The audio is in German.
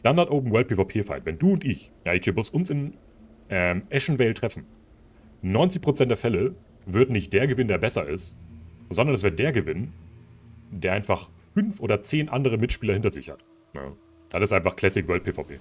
Standard Open World PvP Fight, wenn du und ich, ja, Ichibus, uns in ähm, Eschenvale treffen, 90% der Fälle wird nicht der gewinnen, der besser ist, sondern es wird der gewinnen, der einfach 5 oder 10 andere Mitspieler hinter sich hat. Ja. Das ist einfach Classic World PvP.